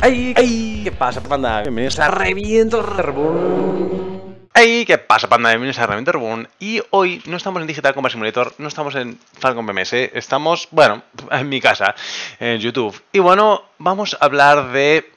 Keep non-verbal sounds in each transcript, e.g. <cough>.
¡Ay! ¡Ay! ¿Qué pasa, panda? Bienvenidos a Reviento ¡Ay! ¿Qué pasa, panda? Bienvenidos a Reviento Y hoy no estamos en Digital Combat Simulator, no estamos en Falcon BMS, estamos, bueno, <laughs> en mi casa, en YouTube. Y bueno, vamos a hablar de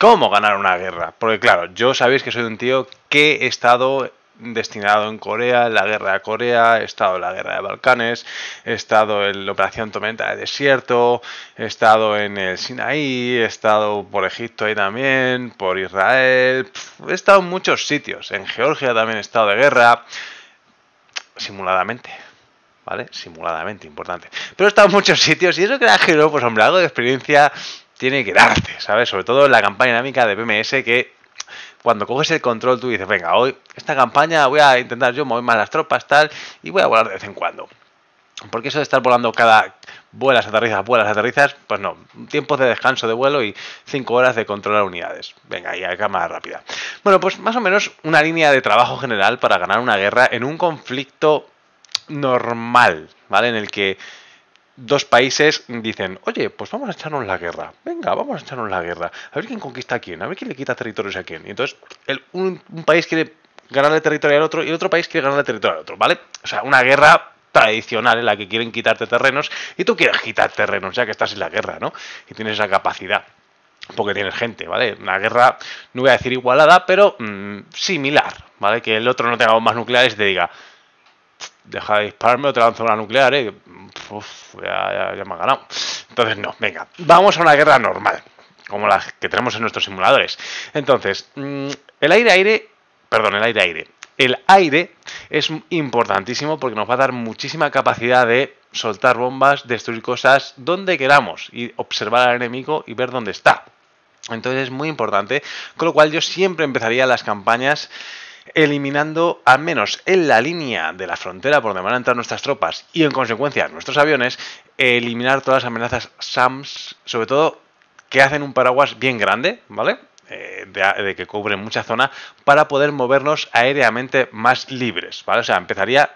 cómo ganar una guerra. Porque claro, yo sabéis que soy un tío que he estado destinado en Corea, en la guerra de Corea, he estado en la guerra de Balcanes, he estado en la operación Tormenta de Desierto, he estado en el Sinaí, he estado por Egipto ahí también, por Israel, he estado en muchos sitios, en Georgia también he estado de guerra, simuladamente. ¿Vale? Simuladamente, importante. Pero he estado en muchos sitios y eso que la Giro pues hombre, algo de experiencia tiene que darte, ¿sabes? Sobre todo en la campaña dinámica de PMS que cuando coges el control tú dices, venga, hoy esta campaña voy a intentar yo mover más las tropas, tal, y voy a volar de vez en cuando. Porque eso de estar volando cada vuelas, aterrizas, vuelas, aterrizas, pues no, tiempos de descanso de vuelo y 5 horas de controlar unidades. Venga, y a más rápida. Bueno, pues más o menos una línea de trabajo general para ganar una guerra en un conflicto normal, ¿vale? En el que dos países dicen, oye, pues vamos a echarnos la guerra, venga, vamos a echarnos la guerra, a ver quién conquista a quién, a ver quién le quita territorios a quién. Y entonces el, un, país quiere ganarle territorio al otro y el otro país quiere ganarle territorio al otro, ¿vale? O sea, una guerra tradicional en la que quieren quitarte terrenos y tú quieres quitar terrenos ya que estás en la guerra, ¿no? Y tienes esa capacidad. Porque tienes gente, ¿vale? Una guerra, no voy a decir igualada, pero mm, similar, ¿vale? Que el otro no tenga bombas nucleares y te diga, deja de dispararme o te una nuclear, ¿eh? ya me ha ganado. Entonces, no, venga, vamos a una guerra normal, como las que tenemos en nuestros simuladores. Entonces, mm, el aire-aire, perdón, el aire-aire. El aire es importantísimo porque nos va a dar muchísima capacidad de soltar bombas, destruir cosas donde queramos y observar al enemigo y ver dónde está. Entonces es muy importante, con lo cual yo siempre empezaría las campañas eliminando al menos en la línea de la frontera por donde van a entrar nuestras tropas y en consecuencia nuestros aviones, eliminar todas las amenazas SAMS, sobre todo que hacen un paraguas bien grande, ¿vale? Eh, de, que cubre mucha zona para poder movernos aéreamente más libres, ¿vale? O sea, empezaría,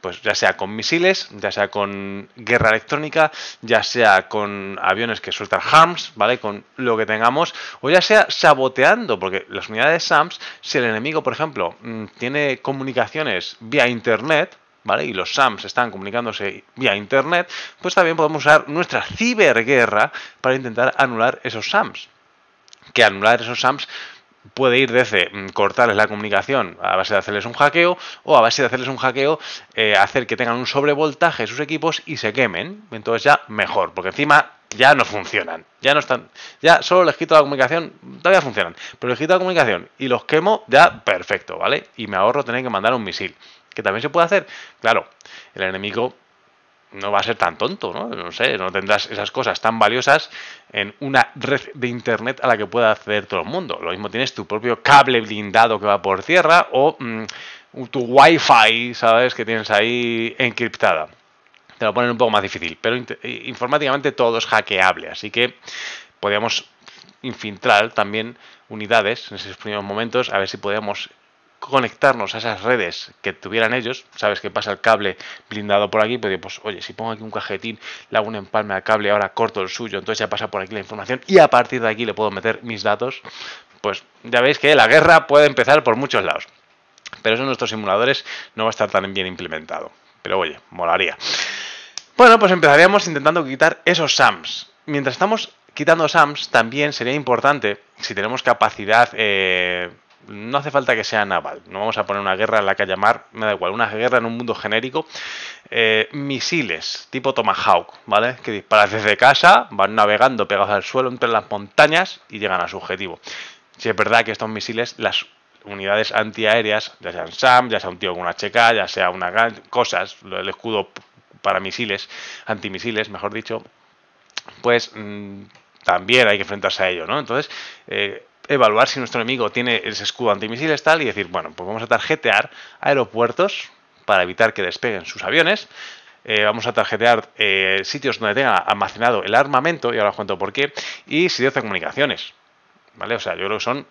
pues ya sea con misiles, ya sea con guerra electrónica, ya sea con aviones que sueltan HAMS, ¿vale? Con lo que tengamos, o ya sea saboteando, porque las unidades SAMS, si el enemigo, por ejemplo, mm, tiene comunicaciones vía internet, ¿Vale? Y los SAMs están comunicándose vía internet, pues también podemos usar nuestra ciberguerra para intentar anular esos SAMs que anular esos SAMs puede ir desde mm, cortarles la comunicación a base de hacerles un hackeo o a base de hacerles un hackeo eh, hacer que tengan un sobrevoltaje sus equipos y se quemen. Entonces ya mejor, porque encima ya no funcionan, ya no están, ya solo les quito la comunicación, todavía funcionan, pero les quito la comunicación y los quemo ya perfecto, ¿vale? Y me ahorro tener que mandar un misil, que también se puede hacer. Claro, el enemigo no va a ser tan tonto, ¿no? No sé, no tendrás esas cosas tan valiosas en una red de internet a la que pueda acceder todo el mundo. Lo mismo tienes tu propio cable blindado que va por tierra o mm, tu wifi, ¿sabes? Que tienes ahí encriptada. Te lo ponen un poco más difícil, pero informáticamente todo es hackeable, así que podríamos infiltrar también unidades en esos primeros momentos a ver si podíamos conectarnos a esas redes que tuvieran ellos, sabes que pasa el cable blindado por aquí, pues, pues oye, si pongo aquí un cajetín, le hago un empalme al cable, ahora corto el suyo, entonces ya pasa por aquí la información y a partir de aquí le puedo meter mis datos, pues ya veis que la guerra puede empezar por muchos lados, pero eso en nuestros simuladores no va a estar tan bien implementado, pero oye, molaría. Bueno, pues empezaríamos intentando quitar esos SAMs. Mientras estamos quitando SAMs, también sería importante, si tenemos capacidad... Eh, no hace falta que sea naval, no vamos a poner una guerra en la calle mar, me da igual, una guerra en un mundo genérico. Eh, misiles tipo Tomahawk, ¿vale? Que disparan desde casa, van navegando pegados al suelo entre las montañas y llegan a su objetivo. Si es verdad que estos misiles, las unidades antiaéreas, ya sean SAM, ya sea un tío con una checa, ya sea una gran cosas, el escudo para misiles, antimisiles, mejor dicho, pues mm, también hay que enfrentarse a ello, ¿no? Entonces, eh, evaluar si nuestro enemigo tiene ese escudo antimisiles tal y decir, bueno, pues vamos a tarjetear aeropuertos para evitar que despeguen sus aviones. Eh, vamos a tarjetear eh, sitios donde tenga almacenado el armamento, y ahora os cuento por qué, y sitios de comunicaciones. ¿Vale? O sea, yo creo que son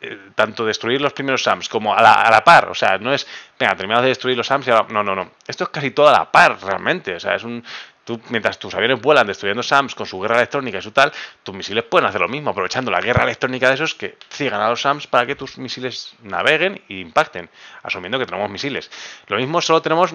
eh, tanto destruir los primeros SAMs como a la, par. O sea, no es, venga, terminamos de destruir los SAMs y ahora. No, no, no. Esto es casi todo a la par, realmente. O sea, es un, Tú, mientras tus aviones vuelan destruyendo SAMs con su guerra electrónica y su tal, tus misiles pueden hacer lo mismo, aprovechando la guerra electrónica de esos que ciegan a los SAMs para que tus misiles naveguen y e impacten, asumiendo que tenemos misiles. Lo mismo, solo tenemos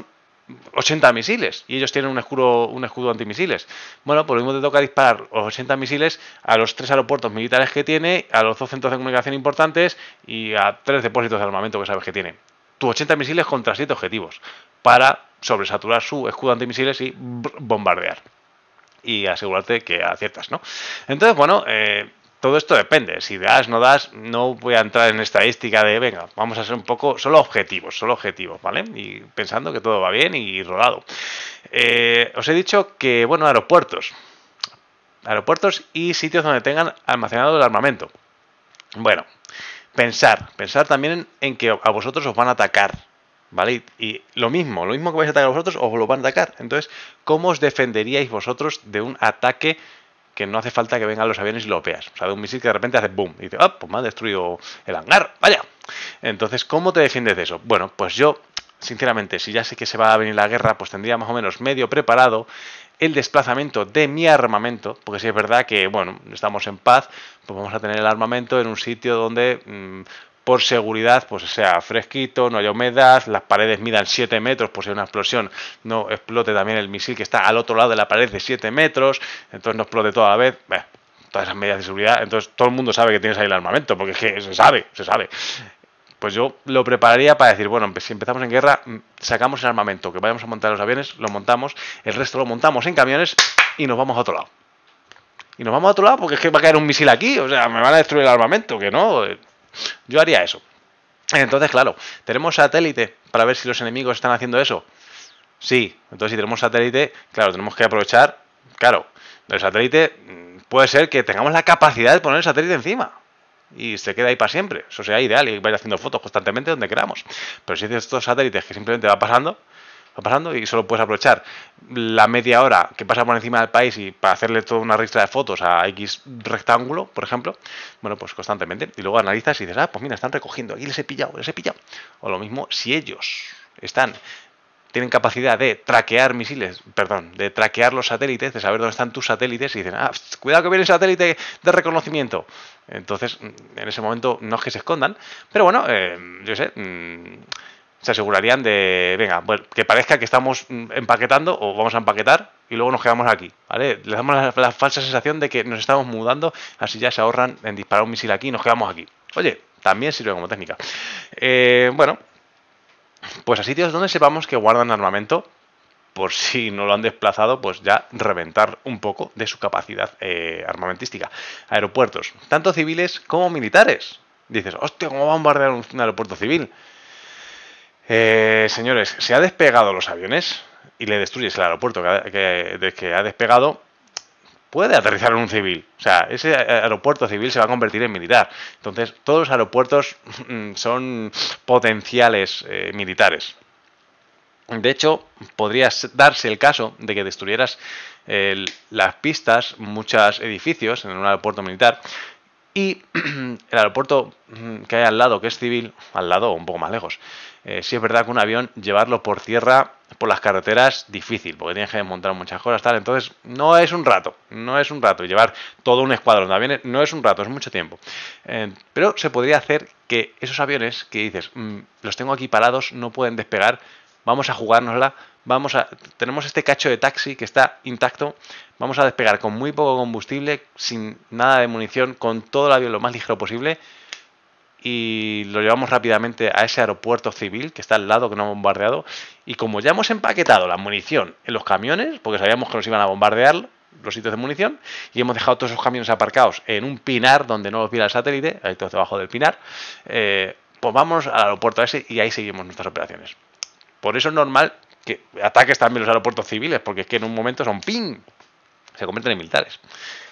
80 misiles y ellos tienen un escudo, un escudo antimisiles. Bueno, por pues lo mismo te toca disparar 80 misiles a los tres aeropuertos militares que tiene, a los dos centros de comunicación importantes y a tres depósitos de armamento que sabes que tiene tus 80 misiles contra 7 objetivos para sobresaturar su escudo antimisiles y bombardear y asegurarte que aciertas, ¿no? Entonces, bueno, eh, todo esto depende. Si das, no das, no voy a entrar en estadística de, venga, vamos a ser un poco solo objetivos, solo objetivos, ¿vale? Y pensando que todo va bien y rodado. Eh, os he dicho que, bueno, aeropuertos. Aeropuertos y sitios donde tengan almacenado el armamento. Bueno, pensar, pensar también en, que a vosotros os van a atacar, ¿vale? Y, lo mismo, lo mismo que vais a atacar a vosotros, os lo van a atacar. Entonces, ¿cómo os defenderíais vosotros de un ataque que no hace falta que vengan los aviones y lo veas? O sea, de un misil que de repente hace boom y dice, ah, pues me ha destruido el hangar, vaya. Entonces, ¿cómo te defiendes de eso? Bueno, pues yo sinceramente, si ya sé que se va a venir la guerra, pues tendría más o menos medio preparado el desplazamiento de mi armamento, porque si es verdad que, bueno, estamos en paz, pues vamos a tener el armamento en un sitio donde mm, por seguridad, pues sea fresquito, no haya humedad, las paredes midan 7 metros, por pues si hay una explosión no explote también el misil que está al otro lado de la pared de 7 metros, entonces no explote toda la vez. Bueno, todas esas medidas de seguridad, entonces todo el mundo sabe que tienes ahí el armamento, porque es que se sabe, se sabe. Pues yo lo prepararía para decir, bueno, pues si empezamos en guerra, mm, sacamos el armamento, que vayamos a montar los aviones, lo montamos, el resto lo montamos en camiones y nos vamos a otro lado. Y nos vamos a otro lado porque es que va a caer un misil aquí, o sea, me van a destruir el armamento, que no. Eh, yo haría eso. Entonces, claro, ¿tenemos satélite para ver si los enemigos están haciendo eso? Sí, entonces si tenemos satélite, claro, tenemos que aprovechar, claro, el satélite mm, puede ser que tengamos la capacidad de poner el satélite encima y se queda ahí para siempre. Eso sea ideal y vais haciendo fotos constantemente donde queramos. Pero si haces estos satélites que simplemente va pasando, va pasando y solo puedes aprovechar la media hora que pasa por encima del país y para hacerle toda una ristra de fotos a X rectángulo, por ejemplo, bueno, pues constantemente. Y luego analizas y dices, ah, pues mira, están recogiendo, aquí les he pillado, les he pillado. O lo mismo si ellos están tienen capacidad de traquear misiles, perdón, de traquear los satélites, de saber dónde están tus satélites y dicen, ah, cuidado que viene el satélite de reconocimiento. Entonces, mm, en ese momento no es que se escondan, pero bueno, eh, yo sé, mm, se asegurarían de, venga, que parezca que estamos mm, empaquetando o vamos a empaquetar y luego nos quedamos aquí, ¿vale? Les damos la, falsa sensación de que nos estamos mudando, así ya se ahorran en disparar un misil aquí y nos quedamos aquí. Oye, también sirve como técnica. Eh, bueno, pues a sitios donde sepamos que guardan armamento, por si no lo han desplazado, pues ya reventar un poco de su capacidad eh, armamentística. Aeropuertos, tanto civiles como militares. Dices, hostia, ¿cómo va a bombardear un, aeropuerto civil? Eh, señores, se ha despegado los aviones y le destruyes el aeropuerto que ha despegado puede aterrizar un civil. O sea, ese aeropuerto civil se va a convertir en militar. Entonces, todos los aeropuertos <laughs> mm, son potenciales eh, militares. De hecho, podría darse el caso de que destruyeras las pistas, muchos edificios en un aeropuerto militar, y <clears throat> el aeropuerto mm, que hay al lado, que es civil, al lado un poco más lejos, si eh, sí es verdad que un avión llevarlo por tierra, por las carreteras, difícil, porque tienes que montar muchas cosas, tal. Entonces, no es un rato, no es un rato. Llevar todo un escuadrón de aviones no es un rato, es mucho tiempo. Eh, pero se podría hacer que esos aviones que dices, mm, los tengo aquí parados, no pueden despegar, vamos a jugárnosla vamos a, tenemos este cacho de taxi que está intacto, vamos a despegar con muy poco combustible, sin nada de munición, con todo el avión lo más ligero posible y lo llevamos rápidamente a ese aeropuerto civil que está al lado, que no ha bombardeado. Y como ya hemos empaquetado la munición en los camiones, porque sabíamos que nos iban a bombardear los sitios de munición, y hemos dejado todos esos camiones aparcados en un pinar donde no los viera el satélite, ahí todos debajo del pinar, eh, pues vamos al aeropuerto ese y ahí seguimos nuestras operaciones. Por eso es normal que ataques también los aeropuertos civiles, porque es que en un momento son ping, se convierten en militares.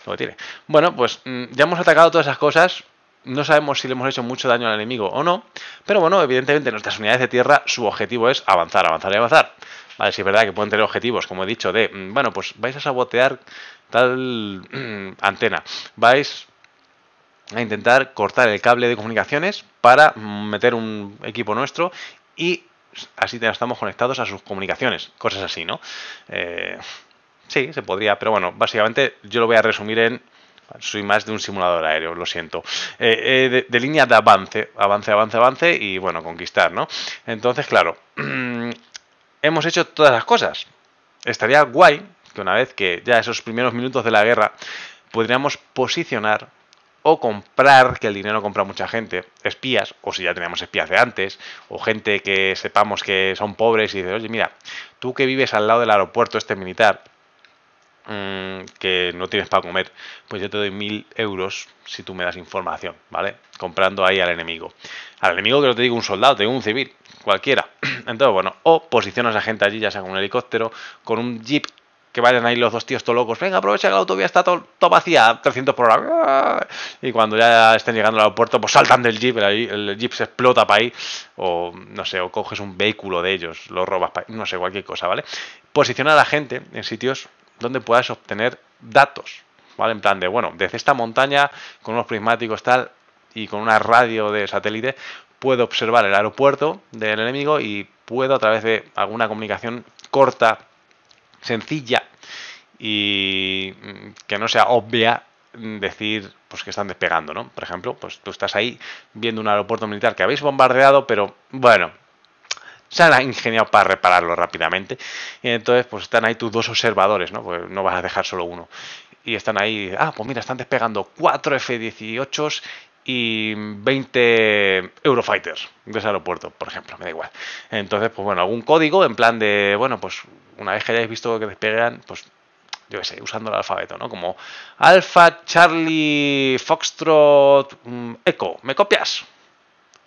Lo que tiene. Bueno, pues mm, ya hemos atacado todas esas cosas. No sabemos si le hemos hecho mucho daño al enemigo o no, pero bueno, evidentemente nuestras unidades de tierra, su objetivo es avanzar, avanzar y avanzar. Vale, si es verdad que pueden tener objetivos, como he dicho, de, mm, bueno, pues vais a sabotear tal mm, antena, vais a intentar cortar el cable de comunicaciones para meter un equipo nuestro y así estamos conectados a sus comunicaciones, cosas así, ¿no? Eh, sí, se podría, pero bueno, básicamente yo lo voy a resumir en soy más de un simulador aéreo, lo siento. Eh, eh, de, de, línea de avance, avance, avance, avance y bueno, conquistar, ¿no? Entonces, claro, <clears throat> hemos hecho todas las cosas. Estaría guay que una vez que ya esos primeros minutos de la guerra, podríamos posicionar o comprar, que el dinero compra mucha gente, espías, o si ya teníamos espías de antes, o gente que sepamos que son pobres y dice, oye, mira, tú que vives al lado del aeropuerto este militar, mm, que no tienes para comer, pues yo te doy mil euros si tú me das información, ¿vale? Comprando ahí al enemigo. Al enemigo que no te digo un soldado, te digo un civil, cualquiera. <clears throat> Entonces, bueno, o posicionas a gente allí, ya sea con un helicóptero, con un jeep que vayan ahí los dos tíos todos locos. Venga, aprovecha que la autovía está todo vacía, 300 por hora. Y cuando ya estén llegando al aeropuerto, pues saltan del jeep, el, el jeep se explota para ahí. O no sé, o coges un vehículo de ellos, lo robas para no sé, cualquier cosa, ¿vale? Posiciona a la gente en sitios donde puedas obtener datos, ¿vale? En plan de, bueno, desde esta montaña, con unos prismáticos tal y con una radio de satélite, puedo observar el aeropuerto del enemigo y puedo a través de alguna comunicación corta sencilla y mm, que no sea obvia mm, decir pues que están despegando, ¿no? Por ejemplo, pues tú estás ahí viendo un aeropuerto militar que habéis bombardeado, pero bueno, se han ingeniado para repararlo rápidamente. Y entonces, pues están ahí tus dos observadores, ¿no? Pues no vas a dejar solo uno. Y están ahí, ah, pues mira, están despegando cuatro F-18 y 20 Eurofighters de ese aeropuerto, por ejemplo, me da igual. Entonces, pues bueno, algún código en plan de, bueno, pues una vez que hayáis visto que despegan, pues yo qué sé, usando el alfabeto, ¿no? Como Alpha, Charlie, Foxtrot, mm, Echo, ¿me copias?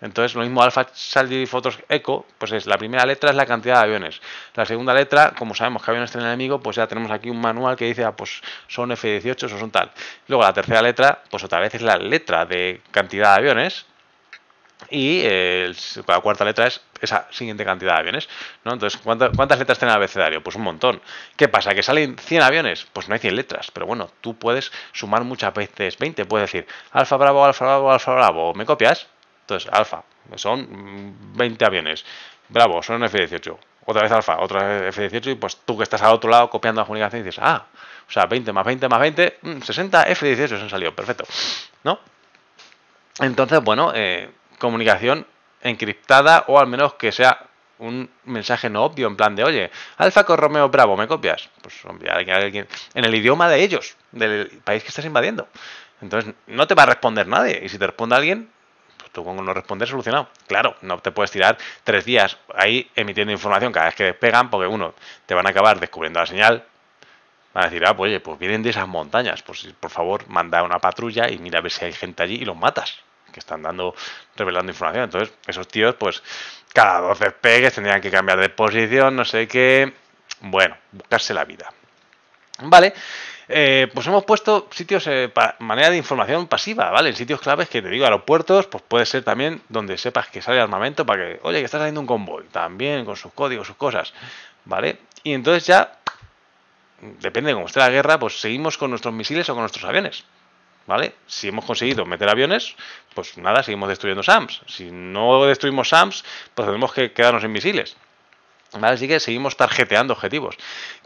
Entonces, lo mismo Alpha Saldi fotos Eco, pues es la primera letra es la cantidad de aviones. La segunda letra, como sabemos que aviones tiene enemigo, pues ya tenemos aquí un manual que dice, ah, pues son F-18 o son tal. Luego la tercera letra, pues otra vez es la letra de cantidad de aviones. Y eh, la cuarta letra es esa siguiente cantidad de aviones. ¿no? Entonces, ¿cuántas, ¿cuántas letras tiene el abecedario? Pues un montón. ¿Qué pasa? ¿Que salen 100 aviones? Pues no hay 100 letras. Pero bueno, tú puedes sumar muchas veces 20. Puedes decir, alfa bravo, alfa bravo, alfa bravo. ¿Me copias? Entonces, Alfa, son 20 mm, aviones. Bravo, son F-18. Otra vez Alfa, otra vez F-18. Y pues tú que estás al otro lado copiando la comunicación dices, ah, o sea, 20 más 20 más 20, 60 F-18 se han salido, perfecto. ¿No? Entonces, bueno, eh, comunicación encriptada o al menos que sea un mensaje no obvio, en plan de, oye, Alfa con Romeo Bravo, ¿me copias? Pues hombre, alguien, en el idioma de ellos, del país que estás invadiendo. Entonces, no te va a responder nadie. Y si te responde alguien, tú con no responder solucionado. Claro, no te puedes tirar tres días ahí emitiendo información cada vez que despegan, porque uno, te van a acabar descubriendo la señal, van a decir, ah, pues pues vienen de esas montañas, pues por favor, manda una patrulla y mira a ver si hay gente allí y los matas, que están dando, revelando información. Entonces, esos tíos, pues cada dos despegues tendrían que cambiar de posición, no sé qué. Bueno, buscarse la vida. Vale, eh, pues hemos puesto sitios, eh, manera de información pasiva, ¿vale? En sitios claves que te digo, aeropuertos, pues puede ser también donde sepas que sale armamento para que, oye, que estás saliendo un convoy, también con sus códigos, sus cosas, ¿vale? Y entonces ya, depende de cómo esté la guerra, pues seguimos con nuestros misiles o con nuestros aviones. ¿Vale? Si hemos conseguido meter aviones, pues nada, seguimos destruyendo SAMs. Si no destruimos SAMs, pues tenemos que quedarnos en misiles. Así que seguimos tarjeteando objetivos.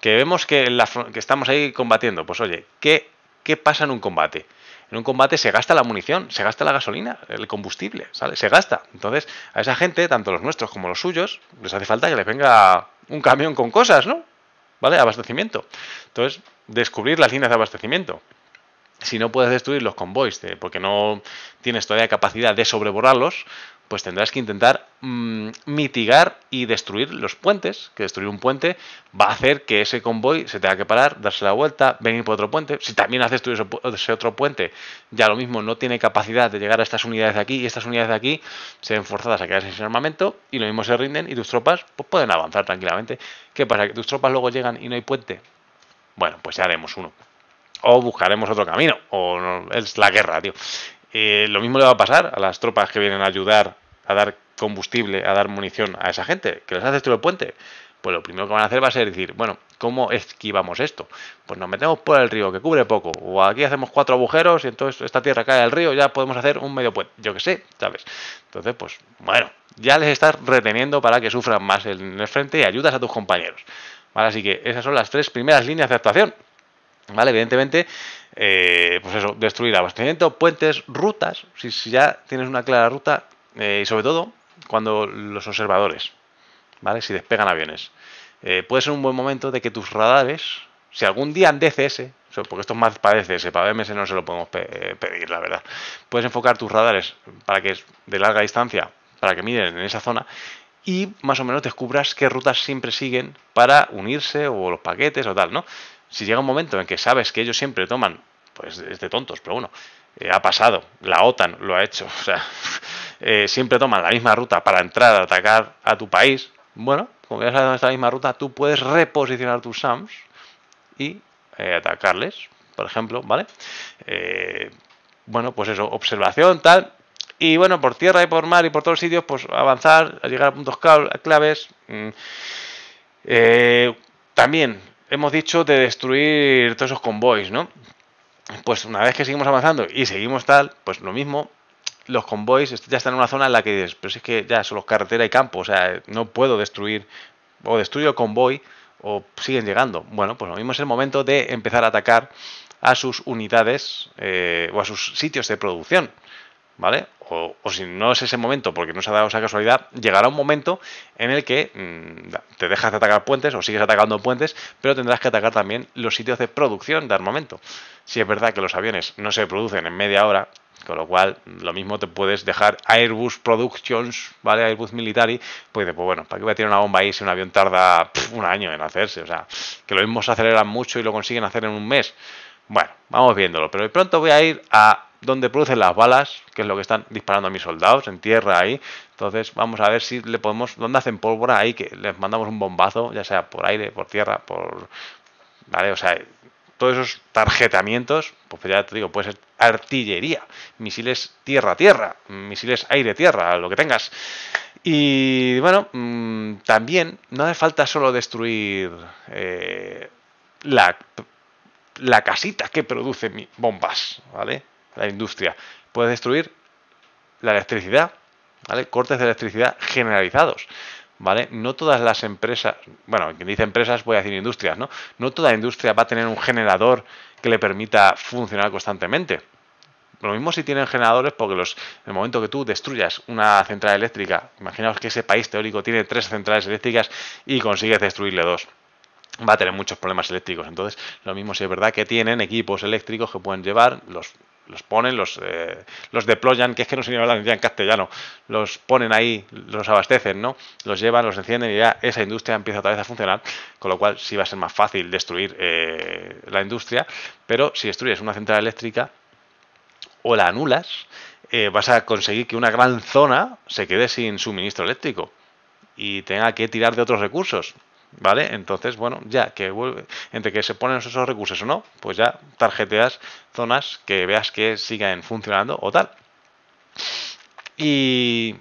Que vemos que, la, que estamos ahí combatiendo. Pues oye, ¿qué, ¿qué pasa en un combate? En un combate se gasta la munición, se gasta la gasolina, el combustible, ¿sale? Se gasta. Entonces, a esa gente, tanto los nuestros como los suyos, les hace falta que les venga un camión con cosas, ¿no? ¿Vale? Abastecimiento. Entonces, descubrir las líneas de abastecimiento. Si no puedes destruir los convoys, eh, porque no tienes todavía capacidad de sobreborrarlos, pues tendrás que intentar mm, mitigar y destruir los puentes, que destruir un puente va a hacer que ese convoy se tenga que parar, darse la vuelta, venir por otro puente. Si también has destruido ese otro puente, ya lo mismo, no tiene capacidad de llegar a estas unidades de aquí y estas unidades de aquí se ven forzadas a quedarse sin armamento y lo mismo se rinden y tus tropas pues, pueden avanzar tranquilamente. ¿Qué pasa? ¿Que tus tropas luego llegan y no hay puente? Bueno, pues ya haremos uno. O buscaremos otro camino. O no, es la guerra, tío. Eh, lo mismo le va a pasar a las tropas que vienen a ayudar a dar combustible, a dar munición a esa gente, que les haces tú el puente, pues lo primero que van a hacer va a ser decir, bueno, ¿cómo esquivamos esto? Pues nos metemos por el río, que cubre poco, o aquí hacemos cuatro agujeros y entonces esta tierra cae al río, ya podemos hacer un medio puente, yo que sé, ¿sabes? Entonces, pues bueno, ya les estás reteniendo para que sufran más en el frente y ayudas a tus compañeros. ¿Vale? Así que esas son las tres primeras líneas de actuación. ¿Vale? Evidentemente, eh, pues eso, destruir abastecimiento, puentes, rutas. si, ya tienes una clara ruta, eh, y sobre todo cuando los observadores, ¿vale? Si despegan aviones. Eh, puede ser un buen momento de que tus radares, si algún día en DCS, porque esto es más para DCS, para BMS no se lo podemos eh, pedir, la verdad, puedes enfocar tus radares para que de larga distancia, para que miren en esa zona y más o menos descubras qué rutas siempre siguen para unirse o los paquetes o tal, ¿no? Si llega un momento en que sabes que ellos siempre toman, pues es de tontos, pero bueno, ha pasado, la OTAN lo ha hecho, <laughs> o sea, eh, siempre toman la misma ruta para entrar a atacar a tu país, bueno, como ya sabes la misma ruta, tú puedes reposicionar tus SAMs y eh, atacarles, por ejemplo, ¿vale? Eh, bueno, pues eso, observación, tal. Y bueno, por tierra y por mar y por todos los sitios, pues avanzar, llegar a puntos claves. Mm, también hemos dicho de destruir todos esos convoys, ¿no? Pues una vez que seguimos avanzando y seguimos tal, pues lo mismo, los convoys ya están en una zona en la que dices, pero es que ya solo carretera y campo, o sea, no puedo destruir, o destruyo el convoy, o siguen llegando. Bueno, pues lo mismo es el momento de empezar a atacar a sus unidades eh, o a sus sitios de producción. ¿Vale? O, si no es ese momento, porque no se ha dado esa casualidad, llegará un momento en el que mm, te dejas de atacar puentes o sigues atacando puentes, pero tendrás que atacar también los sitios de producción de armamento. Si es verdad que los aviones no se producen en media hora, con lo cual, lo mismo te puedes dejar Airbus Productions, ¿vale? Airbus Military, pues, pues bueno, ¿para qué voy a tirar una bomba ahí si un avión tarda un año en hacerse? O sea, que lo mismo se aceleran mucho y lo consiguen hacer en un mes. Bueno, vamos viéndolo, pero de pronto voy a ir a donde producen las balas, que es lo que están disparando a mis soldados, en tierra ahí. Entonces, vamos a ver si le podemos, dónde hacen pólvora ahí, que les mandamos un bombazo, ya sea por aire, por tierra, por... ¿Vale? O sea, todos esos tarjetamientos, pues ya te digo, puede ser artillería, misiles tierra-tierra, misiles aire-tierra, lo que tengas. Y bueno, mm, también no hace falta solo destruir eh, la, la casita que produce bombas, ¿vale? La industria. Puedes destruir la electricidad, ¿vale? Cortes de electricidad generalizados. No todas las empresas, bueno, quien dice empresas voy a decir industrias, ¿no? No toda industria va a tener un generador que le permita funcionar constantemente. Lo mismo si tienen generadores, porque los, en el momento que tú destruyas una central eléctrica, imaginaos que ese país teórico tiene tres centrales eléctricas y consigues destruirle dos va a tener muchos problemas eléctricos. Entonces, lo mismo si es verdad que tienen equipos eléctricos que pueden llevar, los los ponen, los, eh, los deployan, que es que no se habla en castellano, los ponen ahí, los abastecen, ¿no? Los llevan, los encienden y ya esa industria empieza otra vez a funcionar, con lo cual sí va a ser más fácil destruir eh, la industria, pero si destruyes una central eléctrica o la anulas, eh, vas a conseguir que una gran zona se quede sin suministro eléctrico y tenga que tirar de otros recursos. ¿Vale? Entonces, bueno, ya que vuelve, entre que se ponen esos recursos o no, pues ya tarjeteas zonas que veas que sigan funcionando o tal. Y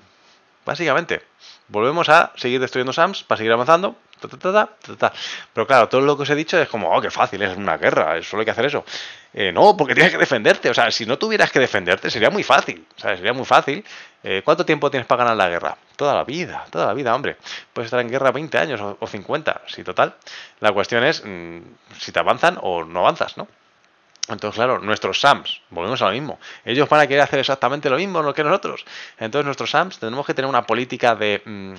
básicamente, volvemos a seguir destruyendo SAMs para seguir avanzando pero claro, todo lo que os he dicho es como, oh, qué fácil, es una guerra, solo hay que hacer eso. Eh, no, porque tienes que defenderte. O sea, si no tuvieras que defenderte, sería muy fácil. sería muy fácil. Eh, ¿Cuánto tiempo tienes para ganar la guerra? Toda la vida, toda la vida, hombre. Puedes estar en guerra 20 años o, 50, si sí, total. La cuestión es mm, si te avanzan o no avanzas, ¿no? Entonces, claro, nuestros SAMs, volvemos a lo mismo, ellos van a querer hacer exactamente lo mismo que nosotros. Entonces, nuestros SAMs tenemos que tener una política de... Mm,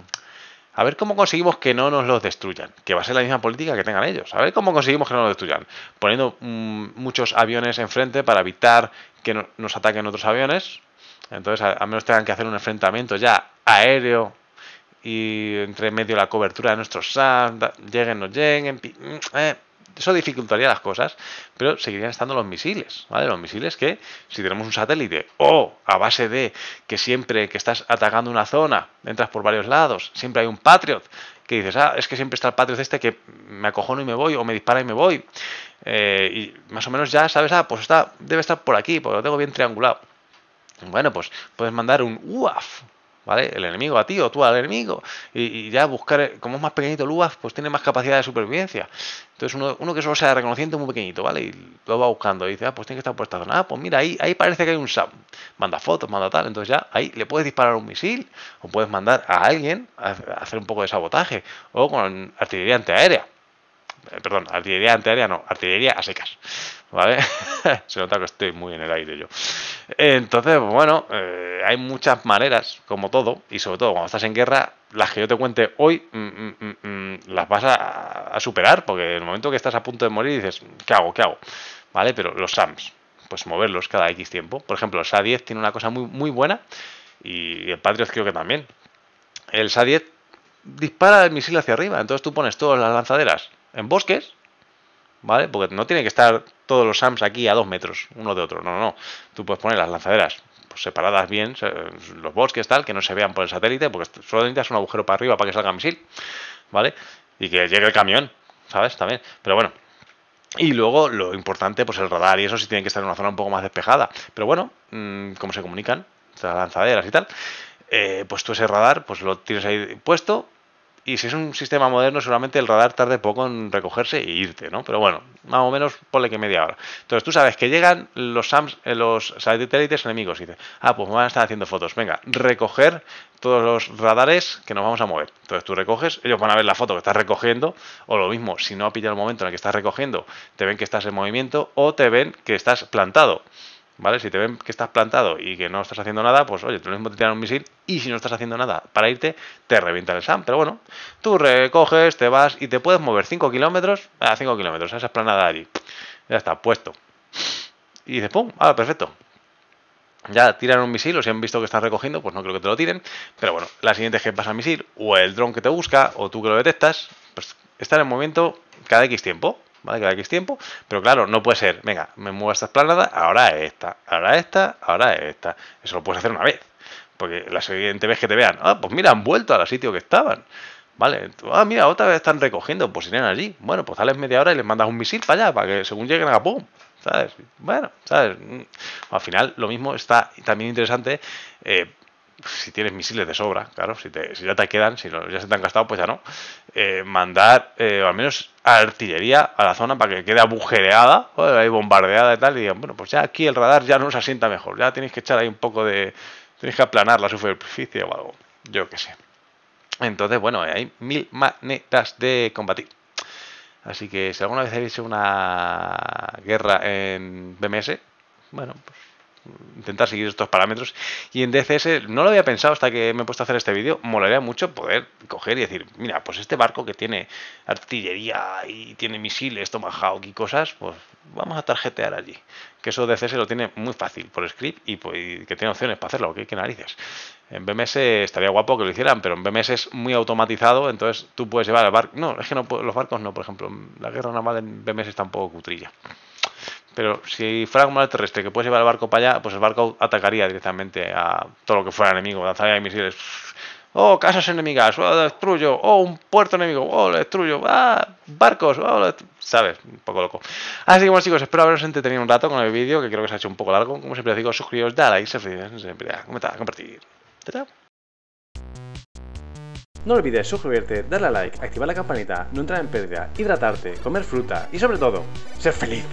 a ver cómo conseguimos que no nos los destruyan, que va a ser la misma política que tengan ellos. A ver cómo conseguimos que no nos destruyan, poniendo mm, muchos aviones enfrente para evitar que nos ataquen otros aviones. Entonces, a menos tengan que hacer un enfrentamiento ya aéreo y entre medio la cobertura de nuestros SAM, lleguen, no lleguen, mm, eh, eso dificultaría las cosas, pero seguirían estando los misiles, ¿vale? Los misiles que si tenemos un satélite o a base de que siempre que estás atacando una zona, entras por varios lados, siempre hay un Patriot que dices, ah, es que siempre está el Patriot este que me acojono y me voy o me dispara y me voy. Eh, y más o menos ya sabes, ah, pues está, debe estar por aquí, porque lo tengo bien triangulado. Bueno, pues puedes mandar un UAF, ¿vale? El enemigo a ti o tú al enemigo. Y, ya buscar, como es más pequeñito el pues tiene más capacidad de supervivencia. Entonces uno, que solo sea reconociente muy pequeñito, ¿vale? Y lo va buscando y dice, ah, pues tiene que estar por esta zona. Ah, pues mira, ahí, ahí parece que hay un Sam, Manda fotos, manda tal. Entonces ya ahí le puedes disparar un misil o puedes mandar a alguien a, a hacer un poco de sabotaje o con artillería antiaérea. Eh, perdón, artillería antiaérea no, artillería a secas, ¿vale? <laughs> Se nota que estoy muy en el aire yo. Entonces, pues bueno, eh, hay muchas maneras, como todo, y sobre todo cuando estás en guerra, las que yo te cuente hoy mm, mm, mm, las vas a, superar, porque en el momento que estás a punto de morir dices, ¿qué hago? ¿Qué hago? ¿Vale? Pero los SAMs, pues moverlos cada X tiempo. Por ejemplo, el SA-10 tiene una cosa muy, muy buena, y el Patriot creo que también. El SA-10 dispara el misil hacia arriba, entonces tú pones todas las lanzaderas en bosques, ¿vale? Porque no tiene que estar todos los SAMs aquí a dos metros, uno de otro, no, no, no. Tú puedes poner las lanzaderas pues, separadas bien, los bosques, tal, que no se vean por el satélite, porque solo necesitas un agujero para arriba para que salga el misil, ¿vale? Y que llegue el camión, ¿sabes? También, pero bueno. Y luego lo importante, pues el radar y eso sí tienen que estar en una zona un poco más despejada. Pero bueno, mm, como se comunican, las lanzaderas y tal, eh, pues tú ese radar, pues lo tienes ahí puesto y si es un sistema moderno, seguramente el radar tarde poco en recogerse e irte, ¿no? Pero bueno, más o menos ponle que media hora. Entonces tú sabes que llegan los SAMs, eh, los satélites enemigos y dices, ah, pues me van a estar haciendo fotos. Venga, recoger todos los radares que nos vamos a mover. Entonces tú recoges, ellos van a ver la foto que estás recogiendo, o lo mismo, si no ha pillado el momento en el que estás recogiendo, te ven que estás en movimiento o te ven que estás plantado. ¿Vale? Si te ven que estás plantado y que no estás haciendo nada, pues oye, tú lo mismo te tiran un misil y si no estás haciendo nada para irte, te revienta el SAM. Pero bueno, tú recoges, te vas y te puedes mover 5 ah, kilómetros a 5 kilómetros, esa esplanada allí. Ya está, puesto. Y dices, ¡pum! Ah, perfecto. Ya tiran un misil, o si han visto que están recogiendo, pues no creo que te lo tiren. Pero bueno, la siguiente vez que vas a misil, o el dron que te busca, o tú que lo detectas, pues está en movimiento cada X tiempo. ¿vale? Cada X tiempo. Pero claro, no puede ser, venga, me muevo a esta esplanada, ahora esta, ahora esta, ahora esta. Eso lo puedes hacer una vez. Porque la siguiente vez que te vean, ah, pues mira, han vuelto al sitio que estaban. ¿Vale? Ah, mira, otra vez están recogiendo, pues eran allí. Bueno, pues sales media hora y les mandas un misil para allá, para que según lleguen a ¡pum! ¿Sabes? Bueno, ¿sabes? Mm, al final, lo mismo está también interesante eh, pues, si tienes misiles de sobra, claro, si, te, si ya te quedan, si ya se te han gastado, pues ya no, eh, mandar eh, al menos artillería a la zona para que quede agujereada, o ahí bombardeada y tal, y digan, bueno, pues ya aquí el radar ya no se asienta mejor, ya tienes que echar ahí un poco de, tienes que aplanar la superficie o algo, yo qué sé. Entonces, bueno, hay mil maneras de combatir. Así que si alguna vez habéis hecho una guerra en BMS, bueno, pues intentar seguir estos parámetros. Y en DCS no lo había pensado hasta que me he puesto a hacer este vídeo. Molaría mucho poder coger y decir, mira, pues este barco que tiene artillería y tiene misiles, Tomahawk y cosas, pues vamos a tarjetear allí. Que eso DCS lo tiene muy fácil por script y, pues, que tiene opciones para hacerlo, que, narices. En BMS estaría guapo que lo hicieran, pero en BMS es muy automatizado, entonces tú puedes llevar el barco. No, es que no, los barcos no, por ejemplo. La guerra naval en BMS está un poco cutrilla. Pero si fuera como el terrestre que puedes llevar el barco para allá, pues el barco atacaría directamente a todo lo que fuera enemigo, lanzaría misiles. Oh, casas enemigas, oh, lo destruyo. Oh, un puerto enemigo, oh, lo destruyo. Ah, barcos, oh, lo ¿sabes? Un poco loco. Así que bueno, chicos, espero haberos entretenido un rato con el vídeo, que creo que se ha hecho un poco largo. Como siempre os digo, suscribiros, a like, ser comentar, compartir. Chao, No olvides suscribirte, darle a like, activar la campanita, no entrar en pérdida, hidratarte, comer fruta y sobre todo, ser feliz,